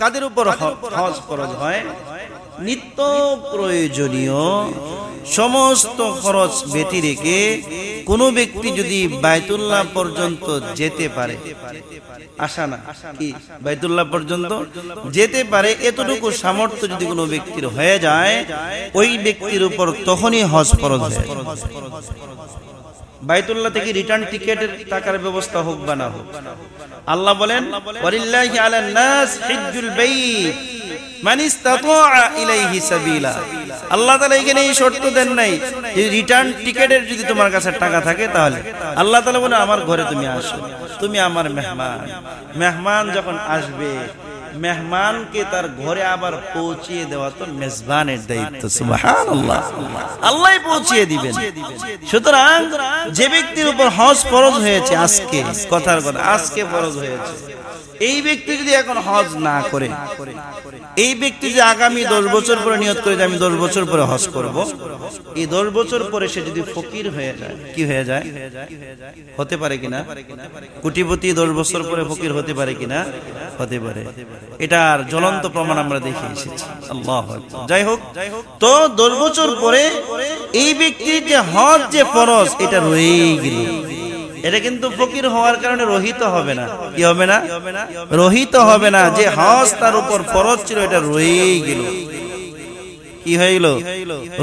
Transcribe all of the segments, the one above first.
কাদের উপর হজ ফরজ হয় নিত্য প্রয়োজনীয় সমস্ত খরচ বেটি রেখে কোনো ব্যক্তি যদি বাইতুল্লাহ পর্যন্ত যেতে পারে আসা না কি বাইতুল্লাহ পর্যন্ত যেতে পারে এতটুকু সামর্থ্য যদি কোনো ব্যক্তির হয়ে যায় ওই ব্যক্তির উপর তখনই হজ ফরজ হয় বাইতুল্লাহ থেকে রিটার্ন টিকেটের টাকার ব্যবস্থা হোক বা না হোক আল্লাহ বলেন ওয়ালিল্লাহি আলান নাস হিজ্জুল বাইত মান ইসতাতাআ ইলাইহি সাবিলা আল্লাহ তাআলা এখানে এই শর্ত দেন নাই যে রিটার্ন টিকেটের যদি তোমার কাছে টাকা থাকে তাহলে আল্লাহ তাআলা বলে আমার ঘরে তুমি আসো তুমি আমার মেহমান মেহমান যখন আসবে মেহমানকে তার ঘরে আবার পৌঁছিয়ে দেওয়া তো মেজবানের দায়িত্ব সুবহানাল্লাহ আল্লাহ পৌঁছিয়ে দিবেন সুতরাং যে ব্যক্তির উপর হজ ফরজ হয়েছে আজকে কথার কথা আজকে ফরজ হয়েছে এই ব্যক্তি যদি এখন হজ না করে এই ব্যক্তি যে আগামী দশ বছর পরে নিয়ত করে যে আমি দশ বছর পরে হস করব। এই দশ বছর পরে সে যদি ফকির হয়ে যায় কি হয়ে যায় হতে পারে কিনা কোটিপতি দশ বছর পরে ফকির হতে পারে কিনা হতে পারে এটার জ্বলন্ত প্রমাণ আমরা দেখে এসেছি আল্লাহ যাই হোক তো দশ বছর পরে এই ব্যক্তির যে হজ যে পরশ এটা রয়েই গেল এটা কিন্তু ফকির হওয়ার কারণে রহিত হবে না কি হবে না রহিত হবে না যে হস তার উপর ফরজ ছিল এটা রয়েই গেল কি হয়ে গেল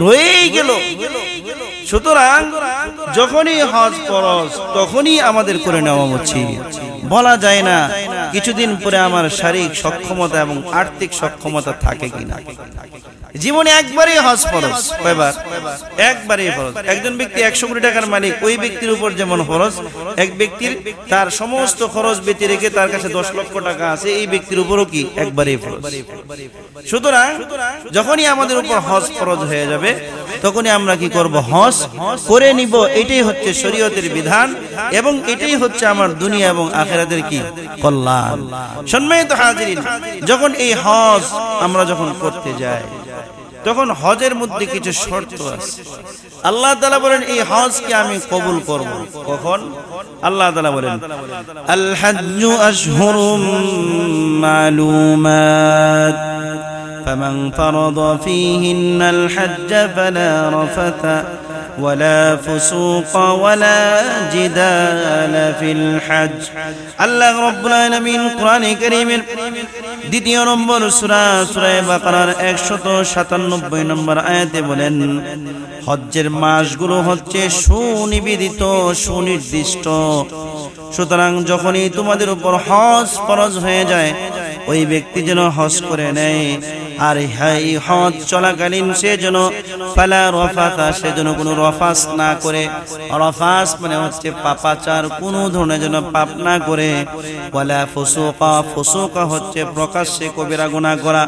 রয়েই গেল সুতরাং যখনই হজ ফরজ তখনই আমাদের করে নেওয়া উচিত বলা যায় না কিছুদিন পরে আমার শারীরিক সক্ষমতা এবং আর্থিক সক্ষমতা থাকে কিনা জীবনে একবারই হজ ফরজ কয়বার একবারই ফরজ একজন ব্যক্তি একশো কোটি টাকার মালিক ওই ব্যক্তির উপর যেমন ফরজ এক ব্যক্তির তার সমস্ত খরচ বেঁচে রেখে তার কাছে দশ লক্ষ টাকা আছে এই ব্যক্তির উপরও কি একবারই ফরজ সুতরাং যখনই আমাদের উপর হজ ফরজ হয়ে যাবে তখনই আমরা কি করব হস করে নিব এটাই হচ্ছে শরীয়তের বিধান এবং এটাই হচ্ছে আমার দুনিয়া এবং আখেরাদের কি কল্যাণ সম্মানিত হাজির যখন এই হজ আমরা যখন করতে যাই তখন হজের মধ্যে কিছু শর্ত আছে আল্লাহ তালা বলেন এই হজকে আমি কবুল করব কখন আল্লাহ তালা বলেন আল্লাহ আশহরুম মালুমাত فمن فرض فيهن الحج فلا رفث ولا فسوق ولا جدال في الحج الله رب العالمين قرآن كريم দ্বিতীয় নম্বর সূরা সূরা বাকারার 197 নম্বর আয়াতে বলেন হজ্জের মাসগুলো হচ্ছে সুনিবেদিত সুনির্দিষ্ট সুতরাং যখনই তোমাদের উপর হজ ফরজ হয়ে যায় ওই ব্যক্তি যেন হজ করে নেয় আর হাই হজ চলাকালীন সে যেন ফালা রফাতা সে যেন কোনো রফাস না করে রফাস মানে হচ্ছে পাপাচার কোনো ধরনের যেন পাপ না করে ওয়ালা ফুসুকা ফুসুকা হচ্ছে প্রকাশ্যে কবিরা গুনাহ করা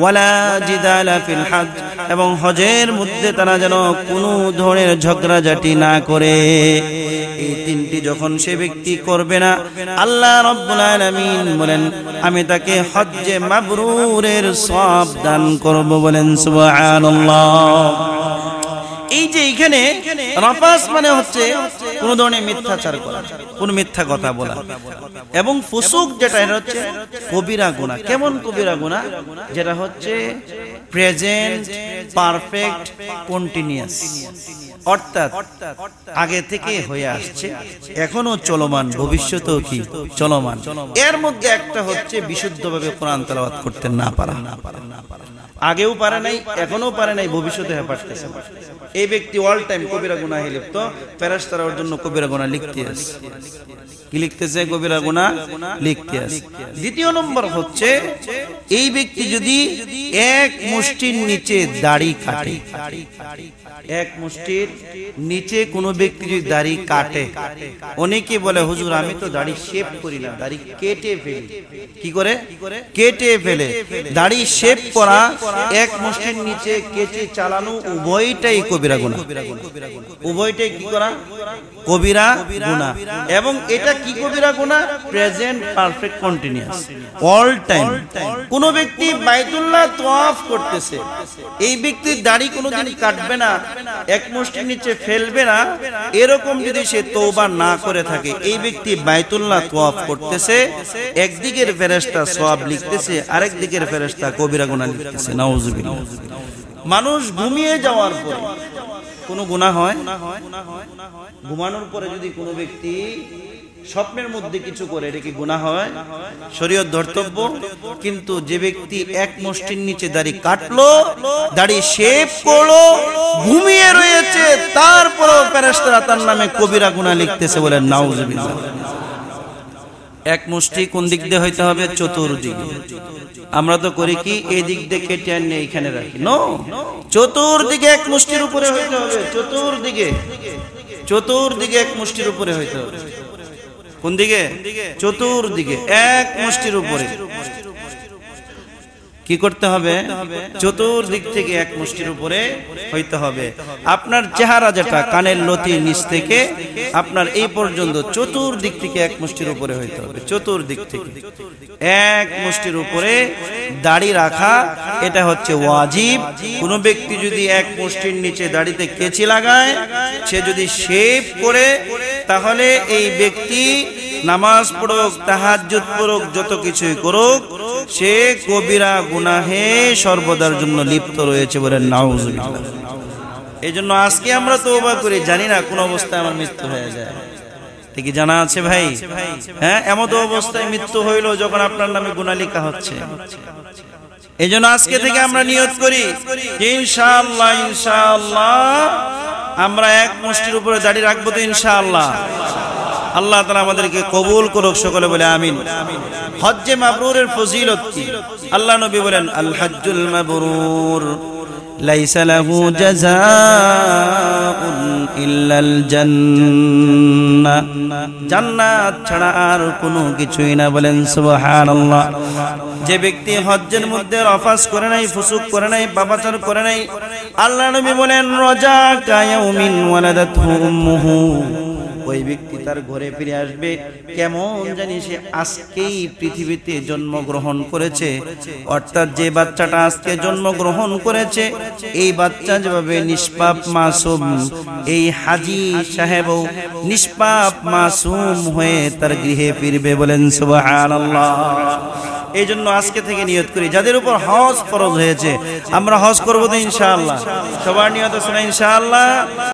ওয়ালা জিদালা ফিল হজ এবং হজের মধ্যে তারা যেন কোনো ধরনের ঝগড়াঝাটি না করে এই তিনটি যখন সে ব্যক্তি করবে না আল্লাহ রব্বুল আলামিন বলেন আমি তাকে হজ্জে মাবরুরের সওয়াব সব দান করব বলেন এই যে এখানে রফাস মানে হচ্ছে কোন ধরনের মিথ্যাচার করা কোন মিথ্যা কথা বলা এবং ফুসুক যেটা এটা হচ্ছে কবিরা গুণা কেমন কবিরা গুণা যেটা হচ্ছে প্রেজেন্ট পারফেক্ট কন্টিনিউয়াস অর্থাৎ আগে থেকে হয়ে আসছে এখনো চলমান ভবিষ্যতেও কি চলমান এর মধ্যে একটা হচ্ছে বিশুদ্ধভাবে কোরআন তালাবাদ করতে না পারা আগেও পারে নাই এখনো পারে নাই ভবিষ্যতে পারতেছে এই ব্যক্তি অল টাইম কবিরা গুনাহে লিপ্ত ফেরাস্তার জন্য কবিরা গুণা লিখতে আসে কি লিখতেছে কবিরা গুণা লিখতে আসে দ্বিতীয় নম্বর হচ্ছে এই ব্যক্তি যদি এক মুষ্টির নিচে দাড়ি কাটে এক মুষ্টির নিচে কোনো ব্যক্তি যদি দাড়ি কাটে অনেকে বলে হুজুর আমি তো দাড়ি শেপ করি না দাড়ি কেটে ফেলি কি করে কেটে ফেলে দাড়ি শেপ করা এক মুষ্টির নিচে কেটে চালানো উভয়টাই কবিরা গুণা উভয়টাই কি করা কবিরা গুণা এবং এটা কি কবিরা গুণা present perfect continuous all time কোন ব্যক্তি বাইতুল্লাহ তোয়াফ করতেছে এই ব্যক্তির দাড়ি কোনোদিন কাটবে না এক মুষ্টির নিচে ফেলবে না এরকম যদি সে তৌবা না করে থাকে এই ব্যক্তি বাইতুল্লাহ তোয়াফ করতেছে একদিকের ফেরেস্তা সোয়াব লিখতেছে আরেক দিকের ফেরেস্তা কবিরা গুণা লিখতেছে নাউজুবিল্লাহ মানুষ ঘুমিয়ে যাওয়ার পর কোনো গুণা হয় ঘুমানোর পরে যদি কোনো ব্যক্তি স্বপ্নের মধ্যে কিছু করে এটা কি গুণা হয় শরীয়ত ধর্তব্য কিন্তু যে ব্যক্তি এক মুষ্টির নিচে দাড়ি কাটলো দাড়ি শেপ করলো ঘুমিয়ে রয়েছে তারপরও প্যারেস্তারা তার নামে কবিরা গুণা লিখতেছে বলে নাউজুবিল্লাহ এক মুষ্টি কোন দিক দিয়ে হইতে হবে চতুর্দিক আমরা তো করি কি এই দিক দিয়ে কেটে আনিয়ে এখানে রাখি নো চতুর্দিকে এক মুষ্টির উপরে হইতে হবে চতুর্দিকে চতুর্দিকে এক মুষ্টির উপরে হইতে হবে কোন দিকে চতুর্দিকে এক মুষ্টির উপরে কি করতে হবে চতুর্দিক থেকে এক মুষ্টির উপরে হইতে হবে আপনার চেহারা যেটা কানের লতি নিচ থেকে আপনার এই পর্যন্ত চতুর্দিক থেকে এক মুষ্টির উপরে হইতে হবে চতুর্দিক থেকে এক মুষ্টির উপরে দাড়ি রাখা এটা হচ্ছে ওয়াজিব কোন ব্যক্তি যদি এক মুষ্টির নিচে দাড়িতে কেচি লাগায় সে যদি শেভ করে তাহলে এই ব্যক্তি নামাজ পড়ুক তাহাজ পড়ুক যত কিছুই করুক সে কবিরা গুনাহে সর্বদার জন্য লিপ্ত রয়েছে বলে নাউজুবিল্লাহ এই জন্য আজকে আমরা তওবা করি জানি না কোন অবস্থায় আমার মৃত্যু হয়ে যায় ঠিকই জানা আছে ভাই হ্যাঁ এমন অবস্থায় মৃত্যু হইল যখন আপনার নামে গুণালিকা হচ্ছে এই জন্য আজকে থেকে আমরা নিয়ত করি ইনশাআল্লাহ ইনশাআল্লাহ আমরা এক মুষ্টির উপরে দাঁড়িয়ে রাখবো তো ইনশাআল্লাহ আল্লাহ তালা আমাদেরকে কবুল করুক সকলে বলে আমিন হজ্জে মাবরুরের ফজিলত কি আল্লাহ নবী বলেন আল মাবরুর ليس له جزاء إلا الجنة জান্নাত ছাড়া আর কোনো কিছুই না বলেন সুবহানাল্লাহ যে ব্যক্তি হজ্জের মধ্যে রফাস করে নাই ফুসুক করে নাই পাপাচার করে নাই আল্লাহ নবী বলেন রজা কায়াউমিন ওয়ালাদাতহু উম্মুহু ওই ব্যক্তি তার ঘরে ফিরে আসবে কেমন জানি সে আজকেই পৃথিবীতে জন্মগ্রহণ করেছে অর্থাৎ যে বাচ্চাটা আজকে জন্মগ্রহণ করেছে এই বাচ্চা যেভাবে নিষ্পাপ মাসুম এই হাজি সাহেব নিষ্পাপ মাসুম হয়ে তার গৃহে ফিরবে বলেন সুবাহ এই জন্য আজকে থেকে নিয়ত করি যাদের উপর হজ ফরজ হয়েছে আমরা হজ করবো তো ইনশাআল্লাহ সবার নিয়ত আছে না ইনশাআল্লাহ